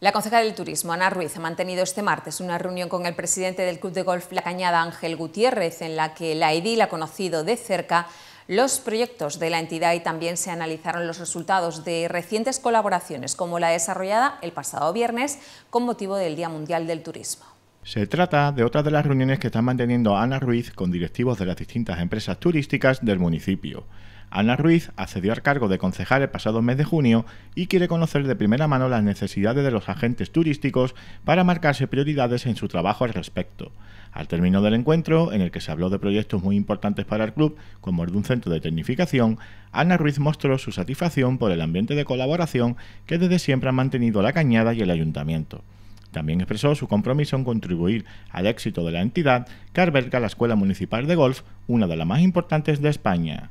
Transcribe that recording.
La concejal del Turismo, Ana Ruiz, ha mantenido este martes una reunión con el presidente del Club de Golf La Cañada, Ángel Gutiérrez, en la que la edil ha conocido de cerca los proyectos de la entidad y también se analizaron los resultados de recientes colaboraciones, como la desarrollada el pasado viernes con motivo del Día Mundial del Turismo. Se trata de otra de las reuniones que está manteniendo Ana Ruiz con directivos de las distintas empresas turísticas del municipio. Ana Ruiz accedió al cargo de concejal el pasado mes de junio y quiere conocer de primera mano las necesidades de los agentes turísticos para marcarse prioridades en su trabajo al respecto. Al término del encuentro, en el que se habló de proyectos muy importantes para el club, como el de un centro de tecnificación, Ana Ruiz mostró su satisfacción por el ambiente de colaboración que desde siempre ha mantenido la cañada y el ayuntamiento. También expresó su compromiso en contribuir al éxito de la entidad que alberga la Escuela Municipal de Golf, una de las más importantes de España.